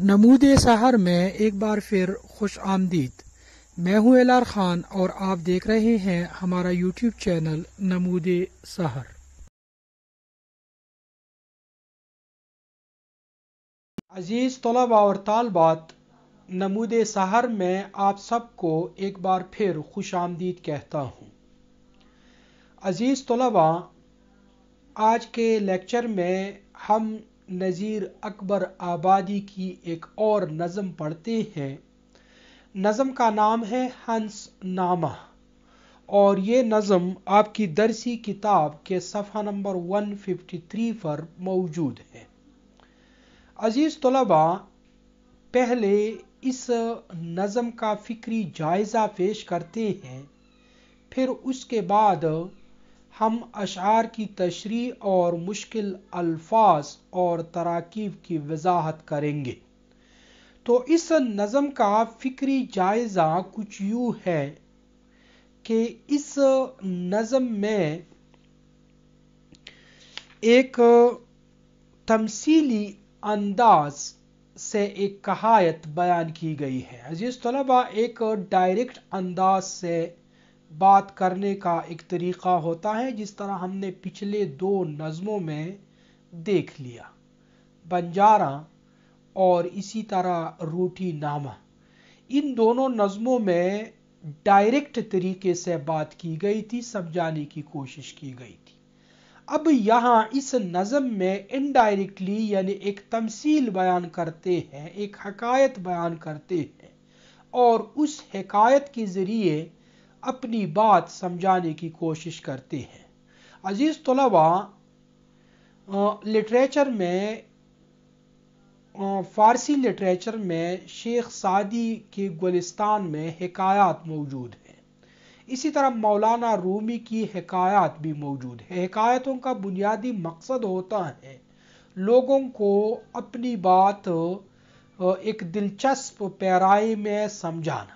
नमूद शहर में एक बार फिर खुश आमदीद मैं हूं एलार खान और आप देख रहे हैं हमारा यूट्यूब चैनल नमूद सहर अजीज़ तलबा और तालबात नमूद शहर में आप सबको एक बार फिर खुश आमदीद कहता हूँ अजीज़ तलबा आज के लेक्चर में हम नज़ीर अकबर आबादी की एक और नज़म पढ़ते हैं नज़म का नाम है हंस नामा और ये नज़म आपकी दरसी किताब के सफ़ा नंबर 153 पर मौजूद है अज़ीज़ तलबा पहले इस नज़म का फ़िक्री जायज़ा पेश करते हैं फिर उसके बाद हम अशार की तशरी और मुश्किल अल्फाज और तराकीब की वजाहत करेंगे तो इस नज़म का फ़िक्री जायज़ा कुछ यूँ है कि इस नज़म में एक तमसीली अंदाज से एक कहायत बयान की गई है अजीज़ तलबा एक डायरेक्ट अंदाज से बात करने का एक तरीक़ा होता है जिस तरह हमने पिछले दो नज़मों में देख लिया बंजारा और इसी तरह रूठी नामा इन दोनों नज़मों में डायरेक्ट तरीके से बात की गई थी समझाने की कोशिश की गई थी अब यहाँ इस नज़म में इनडायरेक्टली यानी एक तमसील बयान करते हैं एक हकायत बयान करते हैं और उस हकायत के ज़रिए अपनी बात समझाने की कोशिश करते हैं अजीज़ तलबा लिटरेचर में फ़ारसी लिटरेचर में शेख सादी के गुलिस्तान में हकायात मौजूद हैं इसी तरह मौलाना रूमी की हकायात भी मौजूद है हकायतों का बुनियादी मकसद होता है लोगों को अपनी बात एक दिलचस्प पैराई में समझाना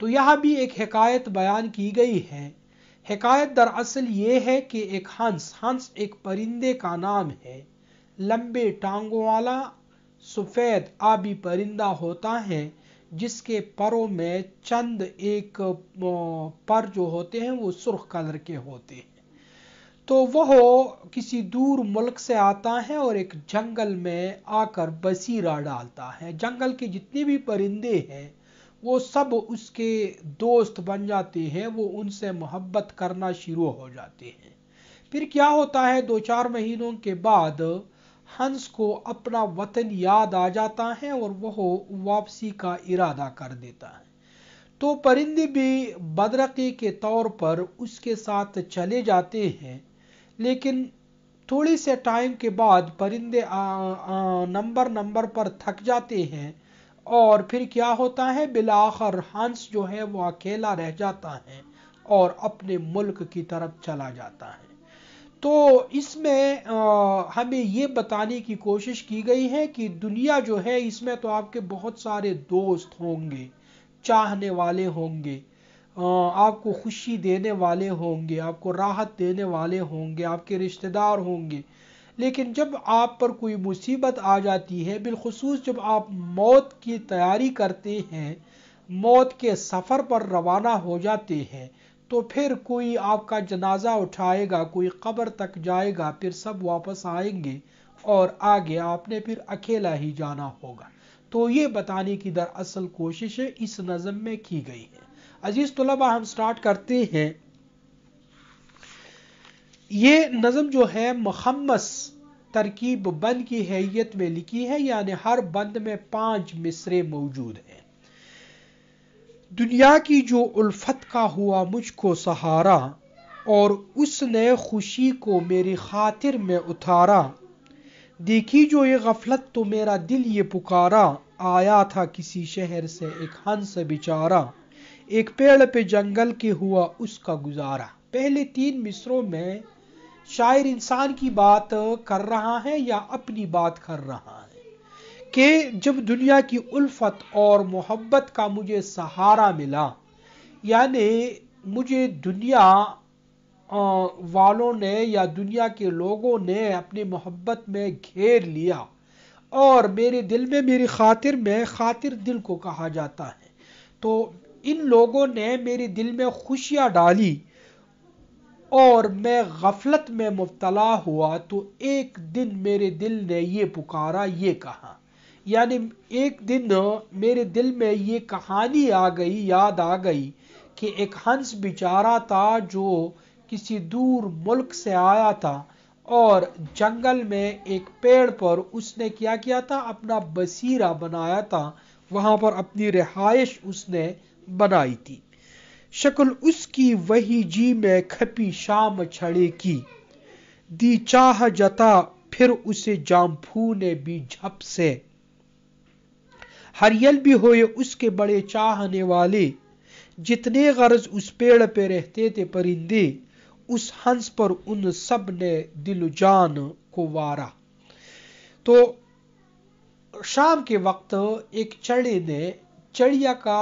तो यह भी एक हकायत बयान की गई है हकायत दरअसल ये है कि एक हंस हंस एक परिंदे का नाम है लंबे टांगों वाला सफ़ेद आबी परिंदा होता है जिसके परों में चंद एक पर जो होते हैं वो सुर्ख कलर के होते हैं तो वह किसी दूर मुल्क से आता है और एक जंगल में आकर बसीरा डालता है जंगल के जितने भी परिंदे हैं वो सब उसके दोस्त बन जाते हैं वो उनसे मोहब्बत करना शुरू हो जाते हैं फिर क्या होता है दो चार महीनों के बाद हंस को अपना वतन याद आ जाता है और वह वापसी का इरादा कर देता है तो परिंदे भी बदरकी के तौर पर उसके साथ चले जाते हैं लेकिन थोड़े से टाइम के बाद परिंदे आ, आ, नंबर नंबर पर थक जाते हैं और फिर क्या होता है बिलाखर हंस जो है वो अकेला रह जाता है और अपने मुल्क की तरफ चला जाता है तो इसमें हमें ये बताने की कोशिश की गई है कि दुनिया जो है इसमें तो आपके बहुत सारे दोस्त होंगे चाहने वाले होंगे आपको खुशी देने वाले होंगे आपको राहत देने वाले होंगे आपके रिश्तेदार होंगे लेकिन जब आप पर कोई मुसीबत आ जाती है बिलखसूस जब आप मौत की तैयारी करते हैं मौत के सफ़र पर रवाना हो जाते हैं तो फिर कोई आपका जनाजा उठाएगा कोई कब्र तक जाएगा फिर सब वापस आएंगे और आगे आपने फिर अकेला ही जाना होगा तो ये बताने की दरअसल कोशिश इस नज़म में की गई है अजीज़ तलबा हम स्टार्ट करते हैं ये नज़म जो है महमस तरकीब बंद की हैत में लिखी है यानी हर बंद में पांच मिसरे मौजूद हैं दुनिया की जो उल्फत का हुआ मुझको सहारा और उसने खुशी को मेरी खातिर में उतारा देखी जो ये गफलत तो मेरा दिल ये पुकारा आया था किसी शहर से एक हंस बेचारा एक पेड़ पे जंगल के हुआ उसका गुजारा पहले तीन मिसरों में शायर इंसान की बात कर रहा है या अपनी बात कर रहा है कि जब दुनिया की उल्फत और मोहब्बत का मुझे सहारा मिला यानी मुझे दुनिया वालों ने या दुनिया के लोगों ने अपनी मोहब्बत में घेर लिया और मेरे दिल में मेरी खातिर में खातिर दिल को कहा जाता है तो इन लोगों ने मेरे दिल में खुशियां डाली और मैं गफलत में मुबतला हुआ तो एक दिन मेरे दिल ने ये पुकारा ये कहा यानी एक दिन मेरे दिल में ये कहानी आ गई याद आ गई कि एक हंस बेचारा था जो किसी दूर मुल्क से आया था और जंगल में एक पेड़ पर उसने क्या किया था अपना बसीरा बनाया था वहाँ पर अपनी रिहाइश उसने बनाई थी शक्ल उसकी वही जी में खपी शाम छड़े की दी चाह जता फिर उसे जामफू ने भी झप से हरियल भी होए उसके बड़े चाहने वाले जितने गरज उस पेड़ पे रहते थे परिंदे उस हंस पर उन सब ने दिल जान को वारा तो शाम के वक्त एक चड़े ने चढ़िया का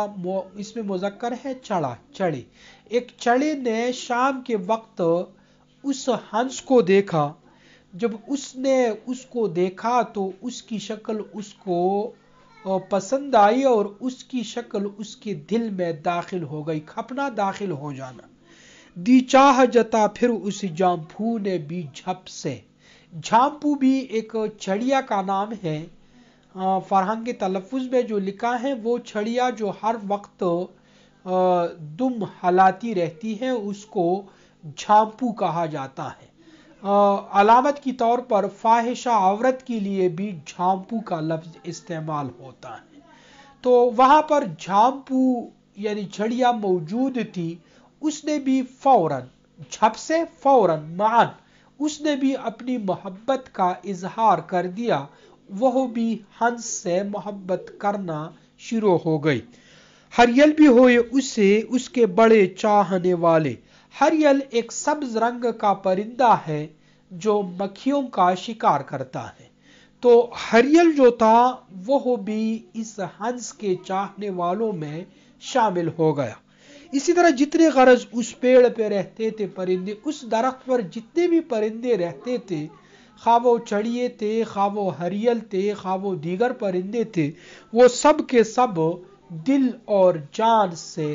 इसमें मुजक्कर है चढ़ा चढ़े एक चढ़े ने शाम के वक्त उस हंस को देखा जब उसने उसको देखा तो उसकी शक्ल उसको पसंद आई और उसकी शक्ल उसके दिल में दाखिल हो गई खपना दाखिल हो जाना दी चाह जता फिर उस जाम्फू ने भी झप से झाम्पू भी एक चढ़िया का नाम है फरहंग के तलफ़ में जो लिखा है वो छड़िया जो हर वक्त दुम हलाती रहती है उसको झांपू कहा जाता है अलामत की तौर पर फाहिशा आवरत के लिए भी झांपू का लफ्ज़ इस्तेमाल होता है तो वहाँ पर झांपू यानी छड़िया मौजूद थी उसने भी फौरन झप से फौरन मान उसने भी अपनी मोहब्बत का इजहार कर दिया वह भी हंस से मोहब्बत करना शुरू हो गई हरियल भी होए उसे उसके बड़े चाहने वाले हरियल एक सब्ज रंग का परिंदा है जो मक्खियों का शिकार करता है तो हरियल जो था वह भी इस हंस के चाहने वालों में शामिल हो गया इसी तरह जितने गरज उस पेड़ पे रहते थे परिंदे उस दरख्त पर जितने भी परिंदे रहते थे खा वो चढ़िए थे खा वो हरियल थे खा वो दीगर परिंदे थे वो सब के सब दिल और जान से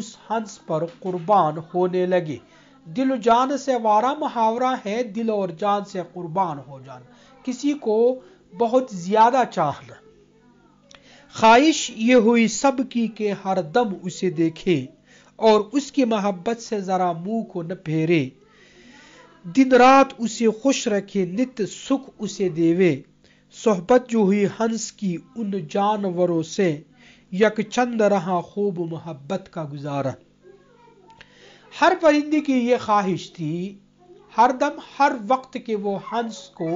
उस हंस पर कुर्बान होने लगे दिल जान से वारा मुहावरा है दिल और जान से कुर्बान हो जाना किसी को बहुत ज्यादा चाहना ख्वाहिश ये हुई सब की के हर दम उसे देखे और उसकी मोहब्बत से जरा मुंह को न फेरे दिन रात उसे खुश रखे नित्य सुख उसे देवे सोहबत जो हुई हंस की उन जानवरों से यक चंद रहा खूब मोहब्बत का गुजारा हर परिंदे की यह ख्वाहिश थी हर दम हर वक्त के वो हंस को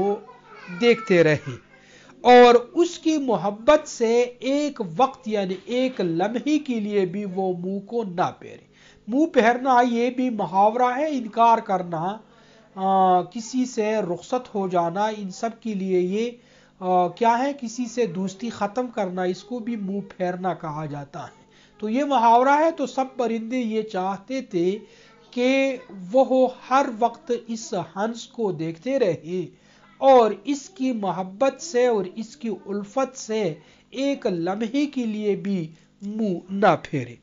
देखते रहे और उसकी मोहब्बत से एक वक्त यानी एक लम्हे के लिए भी वो मुंह को ना पेरे मुंह पहरना ये भी मुहावरा है इनकार करना किसी से रुखसत हो जाना इन सब के लिए ये आ, क्या है किसी से दोस्ती ख़त्म करना इसको भी मुंह फेरना कहा जाता है तो ये मुहावरा है तो सब परिंदे ये चाहते थे कि वह हर वक्त इस हंस को देखते रहे और इसकी मोहब्बत से और इसकी उल्फत से एक लम्हे के लिए भी मुंह ना फेरे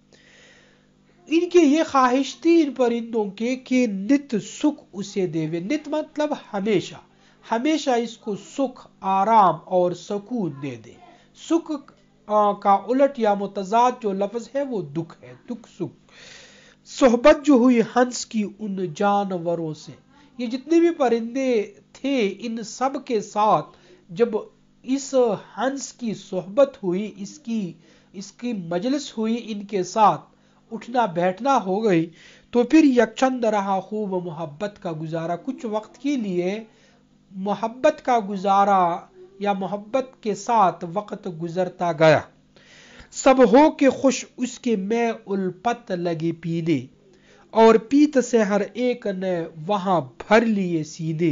इनके ये ख्वाहिश थी इन परिंदों के कि नित सुख उसे देवे नित मतलब हमेशा हमेशा इसको सुख आराम और सुकून दे दे सुख का उलट या मुतजाद जो लफ्ज है वो दुख है दुख सुख सोहबत जो हुई हंस की उन जानवरों से ये जितने भी परिंदे थे इन सब के साथ जब इस हंस की सोहबत हुई इसकी इसकी मजलिस हुई इनके साथ उठना बैठना हो गई तो फिर यकचंद रहा खूब मोहब्बत का गुजारा कुछ वक्त के लिए मोहब्बत का गुजारा या मोहब्बत के साथ वक्त गुजरता गया सब हो के खुश उसके मैं उलपत लगे पीले और पीत से हर एक ने वहां भर लिए सीधे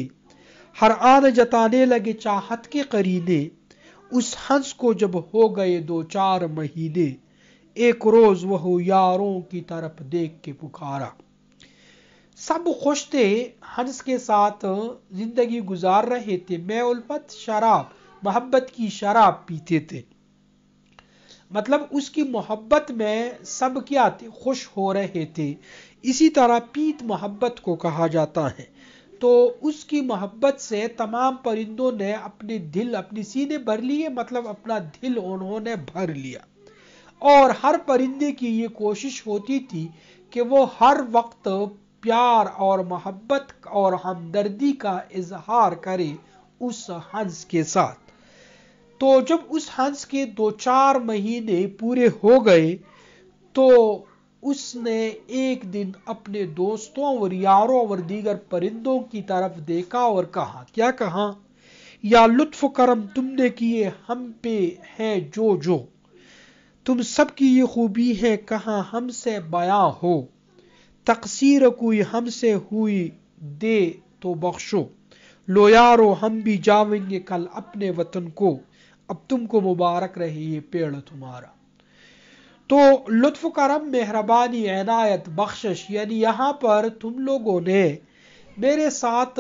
हर आन जताने लगे चाहत के करीने उस हंस को जब हो गए दो चार महीने एक रोज वह यारों की तरफ देख के पुकारा सब खुश थे हंस के साथ जिंदगी गुजार रहे थे मैं उल्फत शराब मोहब्बत की शराब पीते थे मतलब उसकी मोहब्बत में सब क्या थे खुश हो रहे थे इसी तरह पीत मोहब्बत को कहा जाता है तो उसकी मोहब्बत से तमाम परिंदों ने अपने दिल अपने सीने भर लिए मतलब अपना दिल उन्होंने भर लिया और हर परिंदे की ये कोशिश होती थी कि वो हर वक्त प्यार और मोहब्बत और हमदर्दी का इजहार करे उस हंस के साथ तो जब उस हंस के दो चार महीने पूरे हो गए तो उसने एक दिन अपने दोस्तों और यारों और दीगर परिंदों की तरफ देखा और कहा क्या कहा या लुत्फ करम तुमने किए हम पे है जो जो तुम सबकी ये खूबी है कहां हमसे बया हो तकसीर कोई हमसे हुई दे तो बख्शो लो यारो हम भी जावेंगे कल अपने वतन को अब तुमको मुबारक रहे ये पेड़ तुम्हारा तो लुत्फ करम मेहरबानी अनायत बख्शिश यानी यहां पर तुम लोगों ने मेरे साथ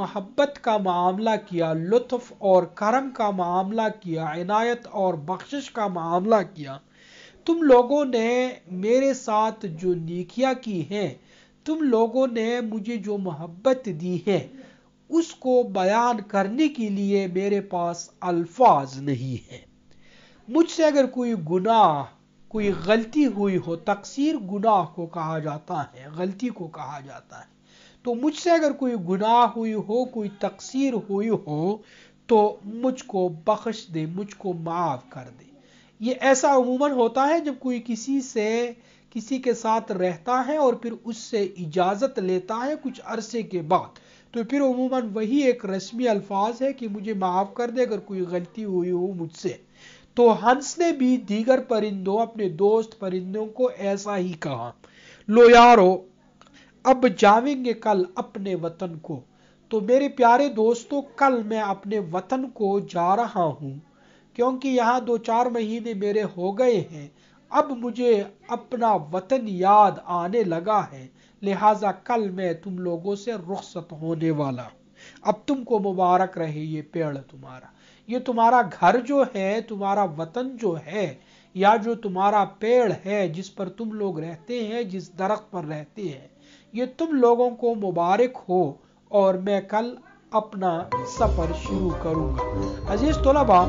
मोहब्बत का मामला किया लुत्फ़ और करम का मामला किया इनायत और बख्शिश का मामला किया तुम लोगों ने मेरे साथ जो नीकिया की हैं तुम लोगों ने मुझे जो मोहब्बत दी है उसको बयान करने के लिए मेरे पास अल्फाज नहीं है मुझसे अगर कोई गुनाह कोई गलती हुई हो तकसीर गुनाह को कहा जाता है गलती को कहा जाता है तो मुझसे अगर कोई गुनाह हुई हो कोई तकसीर हुई हो तो मुझको बख्श दे मुझको माफ़ कर दे ये ऐसा अमूमन होता है जब कोई किसी से किसी के साथ रहता है और फिर उससे इजाज़त लेता है कुछ अरसे के बाद तो फिर अमूमन वही एक रस्मी अल्फाज है कि मुझे माफ़ कर दे अगर कोई गलती हुई हो मुझसे तो हंस ने भी दीगर परिंदों अपने दोस्त परिंदों को ऐसा ही कहा लो यारो अब जावेंगे कल अपने वतन को तो मेरे प्यारे दोस्तों कल मैं अपने वतन को जा रहा हूँ क्योंकि यहाँ दो चार महीने मेरे हो गए हैं अब मुझे अपना वतन याद आने लगा है लिहाजा कल मैं तुम लोगों से रुखसत होने वाला हूँ अब तुमको मुबारक रहे ये पेड़ तुम्हारा ये तुम्हारा घर जो है तुम्हारा वतन जो है या जो तुम्हारा पेड़ है जिस पर तुम लोग रहते हैं जिस दरख्त पर रहते हैं ये तुम लोगों को मुबारक हो और मैं कल अपना सफ़र शुरू करूँगा अजीज तलबा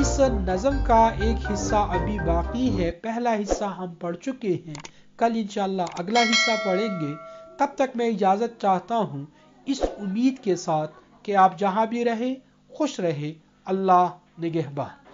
इस नज़म का एक हिस्सा अभी बाकी है पहला हिस्सा हम पढ़ चुके हैं कल इंशाल्लाह अगला हिस्सा पढ़ेंगे तब तक मैं इजाज़त चाहता हूँ इस उम्मीद के साथ कि आप जहाँ भी रहें खुश रहें अल्लाह निगहबान